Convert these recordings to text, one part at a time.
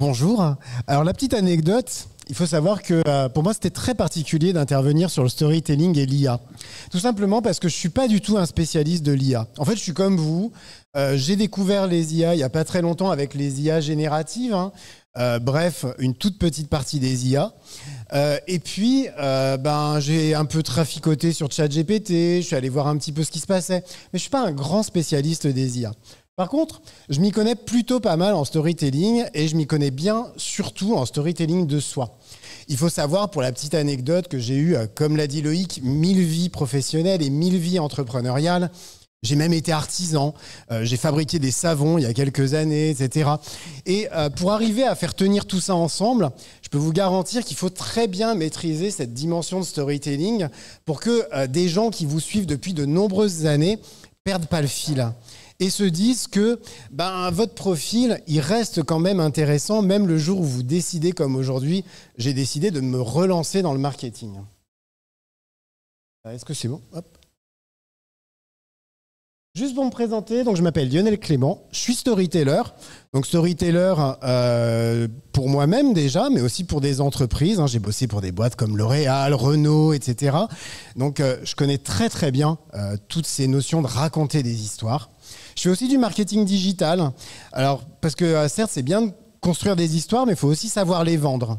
Bonjour. Alors la petite anecdote, il faut savoir que euh, pour moi c'était très particulier d'intervenir sur le storytelling et l'IA. Tout simplement parce que je suis pas du tout un spécialiste de l'IA. En fait, je suis comme vous. Euh, j'ai découvert les IA il y a pas très longtemps avec les IA génératives. Hein. Euh, bref, une toute petite partie des IA. et puis, ben, j'ai un peu traficoté sur ChatGPT, je suis allé voir un petit peu ce qui se passait, mais je suis pas un grand spécialiste des IA. Par contre, je m'y connais plutôt pas mal en storytelling et je m'y connais bien surtout en storytelling de soi. Il faut savoir, pour la petite anecdote, que j'ai eu, euh, comme l'a dit Loïc, mille vies professionnelles et mille vies entrepreneuriales. J'ai même été artisan, euh, j'ai fabriqué des savons il y a quelques années, etc. Et euh, pour arriver à faire tenir tout ça ensemble, je peux vous garantir qu'il faut très bien maîtriser cette dimension de storytelling pour que des gens qui vous suivent depuis de nombreuses années perdent pas le fil et se disent que ben, votre profil, il reste quand même intéressant, même le jour où vous décidez, comme aujourd'hui, j'ai décidé de me relancer dans le marketing. Est-ce que c'est bon Juste pour me présenter, donc je m'appelle Lionel Clément, je suis storyteller. Donc storyteller euh, pour moi-même déjà, mais aussi pour des entreprises. Hein. J'ai bossé pour des boîtes comme L'Oréal, Renault, etc. Donc euh, je connais très très bien euh, toutes ces notions de raconter des histoires. Je fais aussi du marketing digital. Alors parce que certes c'est bien de construire des histoires, mais il faut aussi savoir les vendre.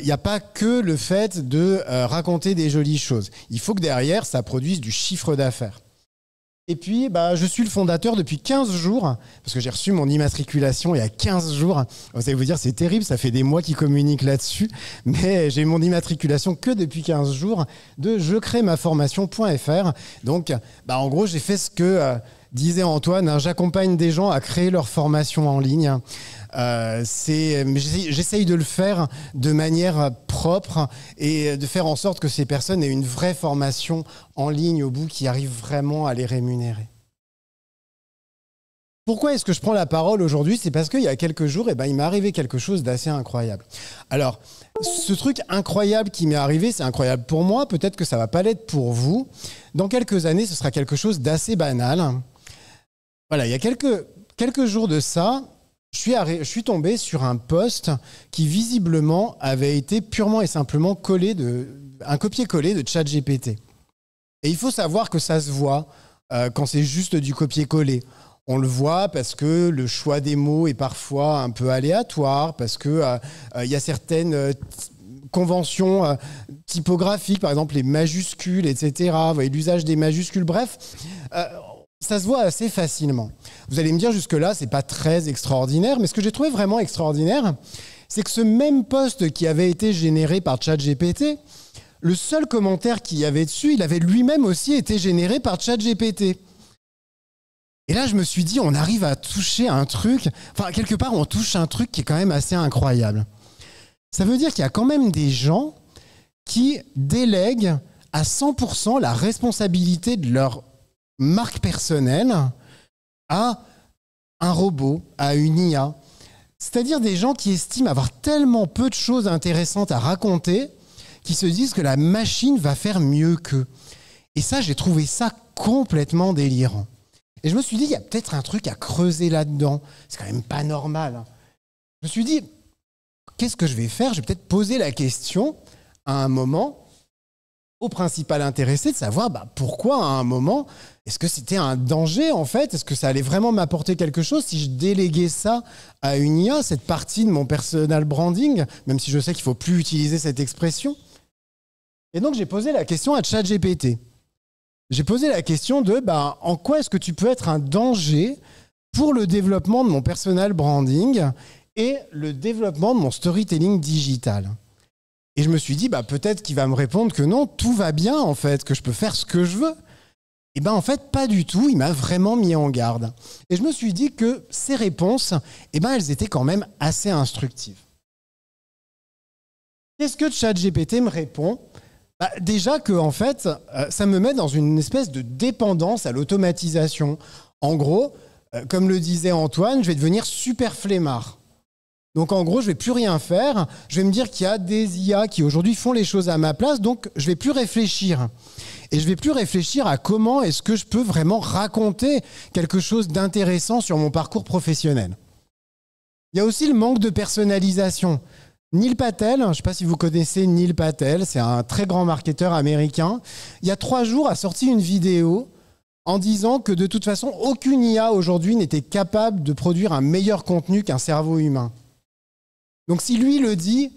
Il n'y a pas que le fait de raconter des jolies choses. Il faut que derrière, ça produise du chiffre d'affaires. Et puis, bah, je suis le fondateur depuis 15 jours, parce que j'ai reçu mon immatriculation il y a 15 jours. Vous allez vous dire, c'est terrible, ça fait des mois qu'ils communiquent là-dessus, mais j'ai mon immatriculation que depuis 15 jours de je crée ma Donc, bah, en gros, j'ai fait ce que... Euh, disait Antoine, hein, j'accompagne des gens à créer leur formation en ligne. Euh, J'essaye de le faire de manière propre et de faire en sorte que ces personnes aient une vraie formation en ligne au bout qui arrive vraiment à les rémunérer. Pourquoi est-ce que je prends la parole aujourd'hui C'est parce qu'il y a quelques jours, eh ben, il m'est arrivé quelque chose d'assez incroyable. Alors, ce truc incroyable qui m'est arrivé, c'est incroyable pour moi, peut-être que ça ne va pas l'être pour vous. Dans quelques années, ce sera quelque chose d'assez banal. Voilà, il y a quelques, quelques jours de ça, je suis, je suis tombé sur un poste qui visiblement avait été purement et simplement collé de un copier-coller de ChatGPT. Et il faut savoir que ça se voit euh, quand c'est juste du copier-coller. On le voit parce que le choix des mots est parfois un peu aléatoire, parce que euh, euh, il y a certaines conventions typographiques, par exemple les majuscules, etc. L'usage des majuscules, bref, ça se voit assez facilement. Vous allez me dire jusque-là, c'est pas très extraordinaire, mais ce que j'ai trouvé vraiment extraordinaire, c'est que ce même poste qui avait été généré par ChatGPT, le seul commentaire qu'il y avait dessus, il avait lui-même aussi été généré par ChatGPT. Et là, je me suis dit, on arrive à toucher un truc, enfin, quelque part, on touche un truc qui est quand même assez incroyable. Ça veut dire qu'il y a quand même des gens qui délèguent à 100% la responsabilité de leur marque personnelle à un robot, à une IA. C'est-à-dire des gens qui estiment avoir tellement peu de choses intéressantes à raconter qui se disent que la machine va faire mieux qu'eux. Et ça, j'ai trouvé ça complètement délirant. Et je me suis dit, il y a peut-être un truc à creuser là-dedans. C'est quand même pas normal. Hein. Je me suis dit, qu'est-ce que je vais faire Je vais peut-être poser la question à un moment au principal intéressé de savoir bah, pourquoi à un moment, est-ce que c'était un danger en fait Est-ce que ça allait vraiment m'apporter quelque chose si je déléguais ça à une IA, cette partie de mon personal branding, même si je sais qu'il ne faut plus utiliser cette expression Et donc j'ai posé la question à ChatGPT. J'ai posé la question de bah, en quoi est-ce que tu peux être un danger pour le développement de mon personal branding et le développement de mon storytelling digital et je me suis dit, bah, peut-être qu'il va me répondre que non, tout va bien en fait, que je peux faire ce que je veux. Et ben en fait, pas du tout, il m'a vraiment mis en garde. Et je me suis dit que ces réponses, eh ben, elles étaient quand même assez instructives. Qu'est-ce que ChatGPT me répond bah, Déjà que en fait, euh, ça me met dans une espèce de dépendance à l'automatisation. En gros, euh, comme le disait Antoine, je vais devenir super flemmard. Donc en gros, je vais plus rien faire. Je vais me dire qu'il y a des IA qui aujourd'hui font les choses à ma place, donc je vais plus réfléchir. Et je vais plus réfléchir à comment est-ce que je peux vraiment raconter quelque chose d'intéressant sur mon parcours professionnel. Il y a aussi le manque de personnalisation. Neil Patel, je ne sais pas si vous connaissez Neil Patel, c'est un très grand marketeur américain. Il y a trois jours a sorti une vidéo en disant que de toute façon, aucune IA aujourd'hui n'était capable de produire un meilleur contenu qu'un cerveau humain. Donc si lui le dit,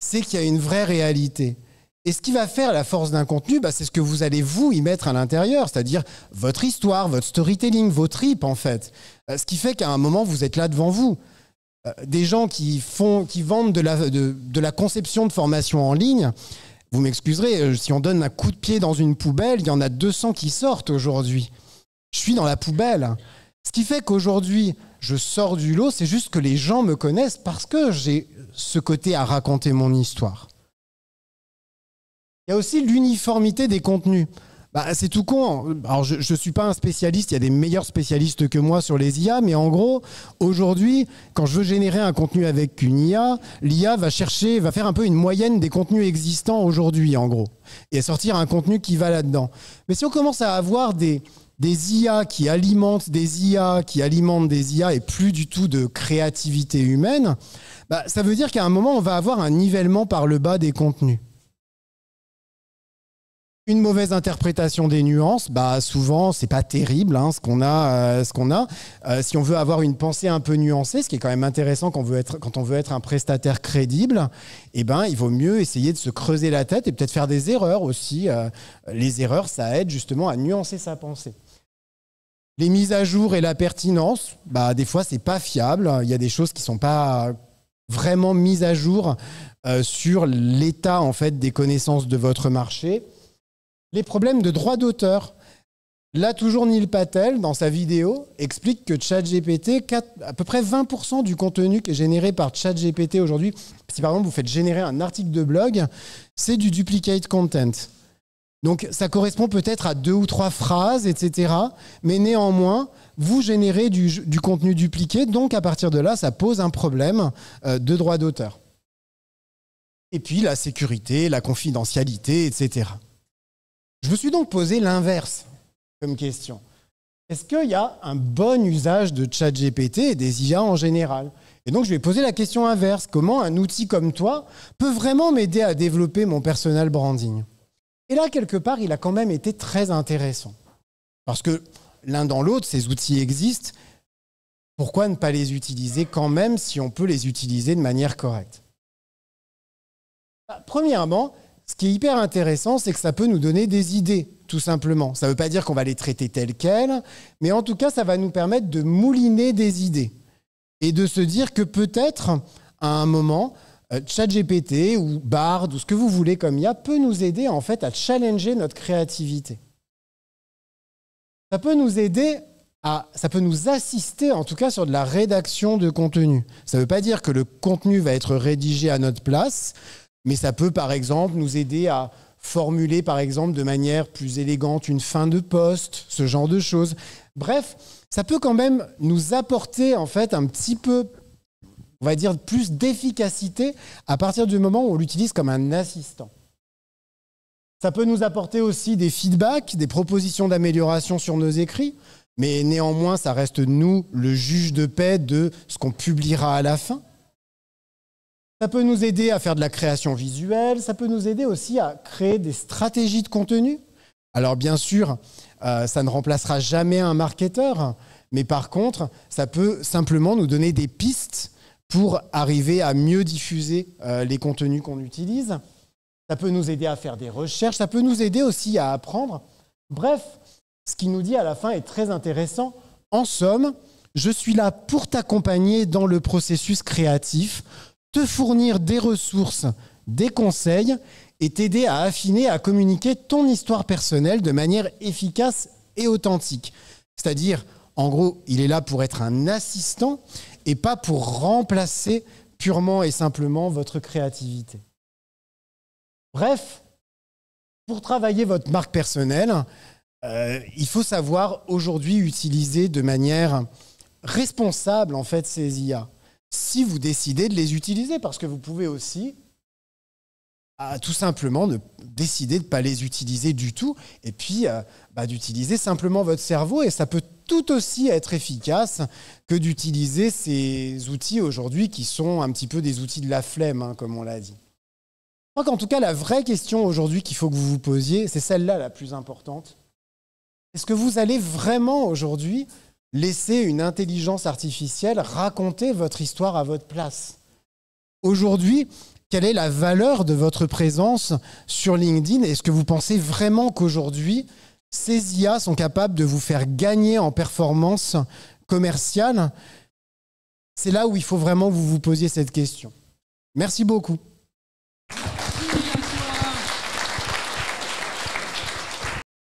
c'est qu'il y a une vraie réalité. Et ce qui va faire la force d'un contenu, bah, c'est ce que vous allez vous y mettre à l'intérieur, c'est-à-dire votre histoire, votre storytelling, vos tripes en fait. Euh, ce qui fait qu'à un moment, vous êtes là devant vous. Euh, des gens qui, font, qui vendent de la conception de formation en ligne, vous m'excuserez, euh, si on donne un coup de pied dans une poubelle, il y en a 200 qui sortent aujourd'hui. Je suis dans la poubelle. Ce qui fait qu'aujourd'hui, je sors du lot, c'est juste que les gens me connaissent parce que j'ai ce côté à raconter mon histoire. Il y a aussi l'uniformité des contenus. Bah, c'est tout con. Alors, je ne suis pas un spécialiste, il y a des meilleurs spécialistes que moi sur les IA, mais en gros, aujourd'hui, quand je veux générer un contenu avec une IA, l'IA va chercher, va faire un peu une moyenne des contenus existants aujourd'hui, en gros, et sortir un contenu qui va là-dedans. Mais si on commence à avoir des, des IA qui alimentent des IA, qui alimentent des IA et plus du tout de créativité humaine, bah, ça veut dire qu'à un moment, on va avoir un nivellement par le bas des contenus. Une mauvaise interprétation des nuances, bah souvent c'est pas terrible hein, ce qu'on a, euh, ce qu'on a. Euh, si on veut avoir une pensée un peu nuancée, ce qui est quand même intéressant quand on veut être, quand on veut être un prestataire crédible, eh ben il vaut mieux essayer de se creuser la tête et peut-être faire des erreurs aussi. Euh, les erreurs, ça aide justement à nuancer sa pensée. Les mises à jour et la pertinence, bah, des fois, c'est pas fiable. Il y a des choses qui ne sont pas vraiment mises à jour euh, sur l'état en fait des connaissances de votre marché. Les problèmes de droit d'auteur. Là, toujours Neil Patel, dans sa vidéo, explique que ChatGPT, à peu près 20% du contenu qui est généré par ChatGPT aujourd'hui, si par exemple vous faites générer un article de blog, c'est du duplicate content. Donc ça correspond peut-être à deux ou trois phrases, etc. Mais néanmoins, vous générez du, contenu dupliqué, donc à partir de là, ça pose un problème euh, de droit d'auteur. Et puis la sécurité, la confidentialité, etc. Je me suis donc posé l'inverse comme question. Est-ce qu'il y a un bon usage de ChatGPT et des IA en général Et donc je vais poser la question inverse. Comment un outil comme toi peut vraiment m'aider à développer mon personal branding et là, quelque part, il a quand même été très intéressant. Parce que l'un dans l'autre, ces outils existent. Pourquoi ne pas les utiliser quand même si on peut les utiliser de manière correcte bah, Premièrement, ce qui est hyper intéressant, c'est que ça peut nous donner des idées, tout simplement. Ça ne veut pas dire qu'on va les traiter telles quelles, mais en tout cas, ça va nous permettre de mouliner des idées et de se dire que peut-être, à un moment, euh, ChatGPT ou Bard ou ce que vous voulez comme IA peut nous aider en fait à challenger notre créativité. Ça peut nous aider à, ça peut nous assister en tout cas sur de la rédaction de contenu. Ça ne veut pas dire que le contenu va être rédigé à notre place, mais ça peut par exemple nous aider à formuler par exemple de manière plus élégante une fin de poste, ce genre de choses. Bref, ça peut quand même nous apporter en fait un petit peu on va dire, plus d'efficacité à partir du moment où on l'utilise comme un assistant. Ça peut nous apporter aussi des feedbacks, des propositions d'amélioration sur nos écrits, mais néanmoins, ça reste nous, le juge de paix de ce qu'on publiera à la fin. Ça peut nous aider à faire de la création visuelle, ça peut nous aider aussi à créer des stratégies de contenu. Alors bien sûr, euh, ça ne remplacera jamais un marketeur, mais par contre, ça peut simplement nous donner des pistes pour arriver à mieux diffuser euh, les contenus qu'on utilise. Ça peut nous aider à faire des recherches, ça peut nous aider aussi à apprendre. Bref, ce qu'il nous dit à la fin est très intéressant. En somme, je suis là pour t'accompagner dans le processus créatif, te fournir des ressources, des conseils et t'aider à affiner, à communiquer ton histoire personnelle de manière efficace et authentique. C'est-à-dire, en gros, il est là pour être un assistant et pas pour remplacer purement et simplement votre créativité. Bref, pour travailler votre marque personnelle, euh, il faut savoir aujourd'hui utiliser de manière responsable en fait ces IA, si vous décidez de les utiliser, parce que vous pouvez aussi à tout simplement de décider de ne pas les utiliser du tout et puis euh, bah, d'utiliser simplement votre cerveau et ça peut tout aussi être efficace que d'utiliser ces outils aujourd'hui qui sont un petit peu des outils de la flemme, hein, comme on l'a dit. Je crois qu'en tout cas, la vraie question aujourd'hui qu'il faut que vous vous posiez, c'est celle-là la plus importante. Est-ce que vous allez vraiment aujourd'hui laisser une intelligence artificielle raconter votre histoire à votre place Aujourd'hui, quelle est la valeur de votre présence sur LinkedIn Est-ce que vous pensez vraiment qu'aujourd'hui, ces IA sont capables de vous faire gagner en performance commerciale, c'est là où il faut vraiment vous vous posiez cette question. Merci beaucoup.